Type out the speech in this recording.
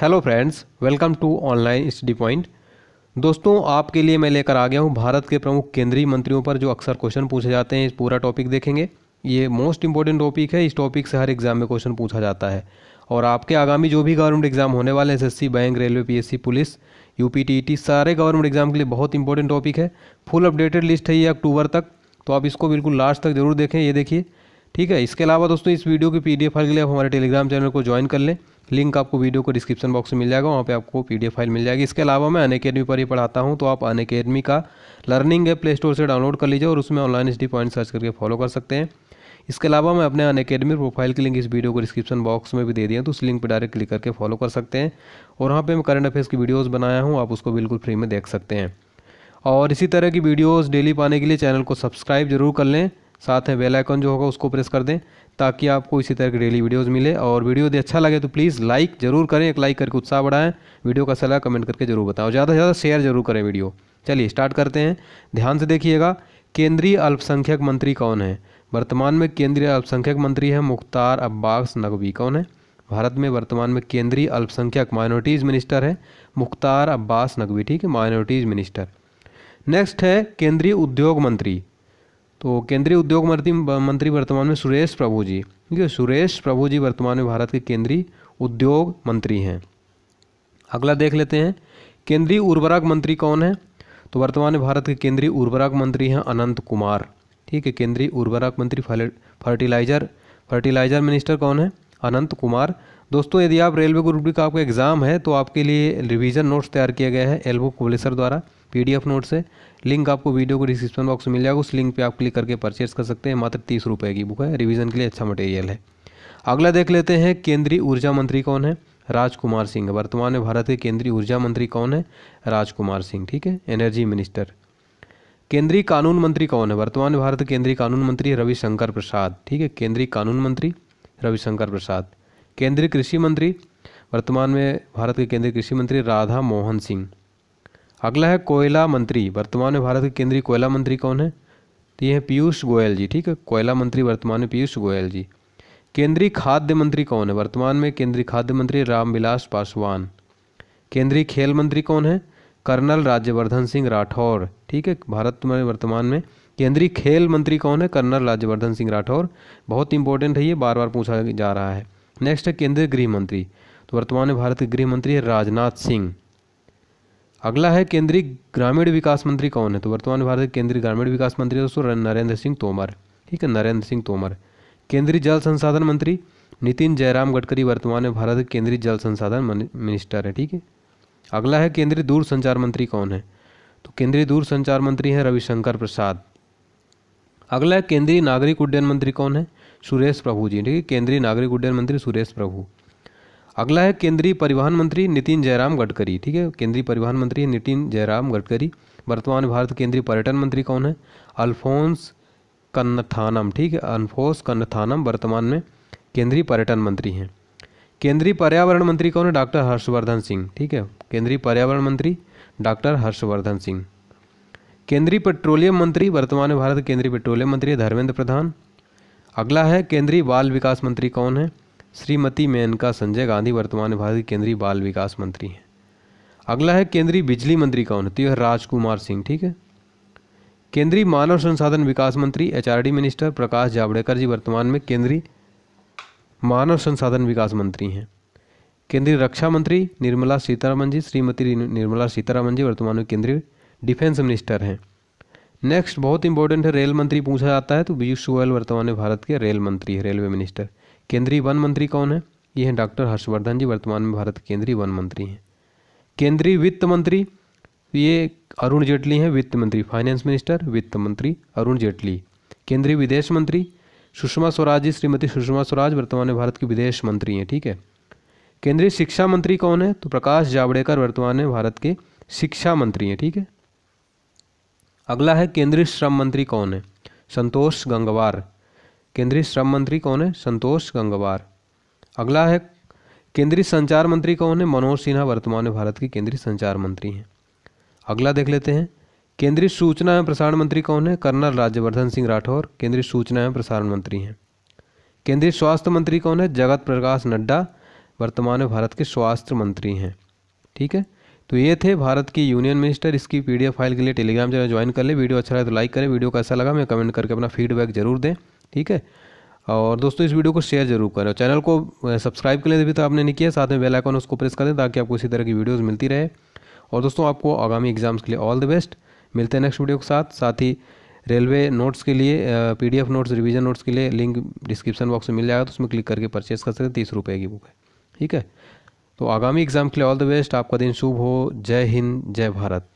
hello friends welcome to online study point दोस्तों आपके लिए मैं लेकर आ गया हूँ भारत के प्रमुख केंद्रीय मंत्रियों पर जो अक्सर क्वेश्चन पूछे जाते हैं इस पूरा टॉपिक देखेंगे ये मोस्ट इंपॉर्टेंट टॉपिक है इस टॉपिक से हर एग्जाम में क्वेश्चन पूछा जाता है और आपके आगामी जो भी गवर्नमेंट एग्जाम होने वाले S SSC bank railway P police UPTET सारे गवर्नमेंट एग्जाम के लिए बहुत इंपॉर्टेंट टॉपिक है फुल अपडेटेड लिस्ट है ये अक्टूबर तक तो आप इसको बिल्कुल लास्ट तक जरूर देखें ये देखिए ठीक है इसके अलावा दोस्तों इस वीडियो की पीडीएफ फाइल के लिए आप हमारे टेलीग्राम चैनल को ज्वाइन कर लें लिंक आपको वीडियो को डिस्क्रिप्शन बॉक्स में मिल जाएगा वहाँ पे आपको पीडीएफ फाइल मिल जाएगी इसके अलावा मैं अन अकेडमी पर ही पढ़ाता हूँ तो आप अन अकेडमी का लर्निंग ऐप प्ले स्टोर से डाउनलोड कर लीजिए और उसमें ऑनलाइन एच पॉइंट सर्च करके फॉलो कर सकते हैं इसके अलावा मैं अपने अन अकेडमी प्रोफाइल की लिंक इस वीडियो को डिस्क्रिप्शन बॉक्स में भी दे दिया तो उस लिंक पर डायरेक्ट क्लिक करके फॉलो कर सकते हैं और वहाँ पर मैं करंट अफेयर्स की वीडियोज़ बनाया हूँ आप उसको बिल्कुल फ्री में देख सकते हैं और इसी तरह की वीडियोज़ डेली पाने के लिए चैनल को सब्सक्राइब जरूर कर लें साथ है बेल आइकन जो होगा उसको प्रेस कर दें ताकि आपको इसी तरह की डेली वीडियोस मिले और वीडियो यदि अच्छा लगे तो प्लीज़ लाइक जरूर करें एक लाइक करके उत्साह बढ़ाएं वीडियो का सलाह कमेंट करके जरूर और ज़्यादा से ज़्यादा शेयर जरूर करें वीडियो चलिए स्टार्ट करते हैं ध्यान से देखिएगा केंद्रीय अल्पसंख्यक मंत्री कौन है वर्तमान में केंद्रीय अल्पसंख्यक मंत्री है मुख्तार अब्बास नकवी कौन है भारत में वर्तमान में केंद्रीय अल्पसंख्यक माइनॉरिटीज़ मिनिस्टर है मुख्तार अब्बास नकवी ठीक है माइनॉरिटीज़ मिनिस्टर नेक्स्ट है केंद्रीय उद्योग मंत्री तो केंद्रीय उद्योग मंत्री मंत्री वर्तमान में सुरेश प्रभु जी ठीक है सुरेश प्रभु जी वर्तमान में भारत के केंद्रीय उद्योग मंत्री हैं अगला देख लेते हैं केंद्रीय उर्वरक मंत्री कौन है तो वर्तमान में भारत के केंद्रीय उर्वरक मंत्री हैं अनंत कुमार ठीक है केंद्रीय उर्वरक मंत्री फर्टिलाइजर फर्टिलाइजर मिनिस्टर कौन है अनंत कुमार दोस्तों यदि आप रेलवे ग्रुप डी का आपका एग्ज़ाम है तो आपके लिए रिवीजन नोट्स तैयार किया गया है एल्बो पब्लिशर द्वारा पी नोट से लिंक आपको वीडियो को डिस्क्रिप्शन बॉक्स में मिल जाएगा उस लिंक पे आप क्लिक करके परचेज कर सकते हैं मात्र तीस रुपये की बुक है रिवीजन के लिए अच्छा मटेरियल है अगला देख लेते हैं केंद्रीय ऊर्जा मंत्री कौन है राजकुमार सिंह वर्तमान में भारत के केंद्रीय ऊर्जा मंत्री कौन है राजकुमार सिंह ठीक है एनर्जी मिनिस्टर केंद्रीय कानून मंत्री कौन है वर्तमान में भारत के केंद्रीय कानून मंत्री रविशंकर प्रसाद ठीक है केंद्रीय कानून मंत्री रविशंकर प्रसाद केंद्रीय कृषि मंत्री वर्तमान में भारत के केंद्रीय कृषि मंत्री राधा मोहन सिंह अगला है कोयला मंत्री वर्तमान में भारत के केंद्रीय कोयला मंत्री कौन है तो ये हैं पीयूष गोयल जी ठीक है कोयला मंत्री वर्तमान में पीयूष गोयल जी केंद्रीय खाद्य मंत्री कौन है वर्तमान में केंद्रीय खाद्य मंत्री रामविलास पासवान केंद्रीय खेल मंत्री कौन है कर्नल राज्यवर्धन सिंह राठौर ठीक है भारत में वर्तमान में केंद्रीय खेल मंत्री कौन है कर्नल राज्यवर्धन सिंह राठौर बहुत इंपॉर्टेंट है ये बार बार पूछा जा रहा है नेक्स्ट है केंद्रीय गृह मंत्री तो वर्तमान में भारत के गृह मंत्री है राजनाथ सिंह अगला है केंद्रीय ग्रामीण विकास मंत्री कौन है तो वर्तमान भारत के केंद्रीय ग्रामीण विकास मंत्री दोस्तों नरेंद्र सिंह तोमर ठीक है नरेंद्र सिंह तोमर केंद्रीय जल संसाधन मंत्री नितिन जयराम गडकरी वर्तमान में भारत के केंद्रीय जल संसाधन मिनिस्टर है ठीक है अगला है केंद्रीय दूर संचार मंत्री कौन है तो केंद्रीय दूर संचार मंत्री हैं रविशंकर प्रसाद अगला है केंद्रीय नागरिक उड्डयन मंत्री कौन है सुरेश प्रभु जी ठीक है केंद्रीय नागरिक उड्डयन मंत्री सुरेश प्रभु अगला है केंद्रीय परिवहन मंत्री नितिन जयराम गडकरी ठीक है केंद्रीय परिवहन मंत्री नितिन जयराम गडकरी वर्तमान भारत केंद्रीय पर्यटन मंत्री कौन है अल्फोंस कन्नथानम ठीक है अल्फोंस कन्नथानम वर्तमान में केंद्रीय पर्यटन मंत्री हैं केंद्रीय पर्यावरण मंत्री कौन है डॉक्टर हर्षवर्धन सिंह ठीक है केंद्रीय पर्यावरण मंत्री डॉक्टर हर्षवर्धन सिंह केंद्रीय पेट्रोलियम मंत्री वर्तमान में भारत केंद्रीय पेट्रोलियम मंत्री है धर्मेंद्र प्रधान अगला है केंद्रीय बाल विकास मंत्री कौन है श्रीमती मेनका संजय गांधी वर्तमान भारत के केंद्रीय बाल विकास मंत्री हैं अगला है केंद्रीय बिजली मंत्री कौन होती है तो राजकुमार सिंह ठीक है केंद्रीय मानव संसाधन विकास मंत्री एच मिनिस्टर प्रकाश जावड़ेकर जी वर्तमान में केंद्रीय मानव संसाधन विकास मंत्री हैं केंद्रीय रक्षा मंत्री निर्मला सीतारामन जी श्रीमती निर्मला सीतारामन जी वर्तमान में केंद्रीय डिफेंस मिनिस्टर हैं नेक्स्ट बहुत इंपॉर्टेंट है रेल मंत्री पूछा जाता है तो पीयूष गोयल वर्तमान में भारत के रेल मंत्री है रेलवे मिनिस्टर केंद्रीय वन मंत्री कौन है ये हैं डॉक्टर हर्षवर्धन जी वर्तमान में भारत के केंद्रीय वन मंत्री हैं केंद्रीय वित्त मंत्री ये अरुण जेटली हैं वित्त मंत्री फाइनेंस मिनिस्टर वित्त मंत्री अरुण जेटली केंद्रीय विदेश मंत्री सुषमा स्वराज जी श्रीमती सुषमा स्वराज वर्तमान में भारत की विदेश मंत्री हैं ठीक है केंद्रीय शिक्षा मंत्री कौन है तो प्रकाश जावड़ेकर वर्तमान में भारत के शिक्षा मंत्री हैं ठीक है अगला है केंद्रीय श्रम मंत्री कौन है संतोष गंगवार केंद्रीय श्रम मंत्री कौन है संतोष गंगवार अगला है केंद्रीय संचार मंत्री कौन है मनोज सिन्हा वर्तमान में भारत के केंद्रीय संचार मंत्री हैं अगला देख लेते हैं केंद्रीय सूचना एवं प्रसारण मंत्री कौन है कर्नल राज्यवर्धन सिंह राठौर केंद्रीय सूचना एवं प्रसारण मंत्री हैं केंद्रीय स्वास्थ्य मंत्री कौन है जगत प्रकाश नड्डा वर्तमान में भारत के स्वास्थ्य मंत्री हैं ठीक है तो ये थे भारत की यूनियन मिनिस्टर इसकी पी फाइल के लिए टेलीग्राम चैनल ज्वाइन कर ले वीडियो अच्छा लगे तो लाइक करें वीडियो कैसा लगा मैं कमेंट करके अपना फीडबैक जरूर दें ठीक है और दोस्तों इस वीडियो को शेयर जरूर करें चैनल को सब्सक्राइब करें अभी तो आपने नहीं किया साथ में बेल आइकन उसको प्रेस कर दें ताकि आपको इसी तरह की वीडियोज़ मिलती रहे और दोस्तों आपको आगामी एग्जाम्स के लिए ऑल द बेस्ट मिलते हैं नेक्स्ट वीडियो के साथ साथ ही रेलवे नोट्स के लिए पीडीएफ नोट्स रिविजन नोट्स के लिए लिंक डिस्क्रिप्शन बॉक्स में मिल जाएगा तो उसमें क्लिक करके परचेज कर सकते हैं तीस रुपये की बुक है ठीक है तो आगामी एग्ज़ाम के लिए ऑल द बेस्ट आपका दिन शुभ हो जय हिंद जय भारत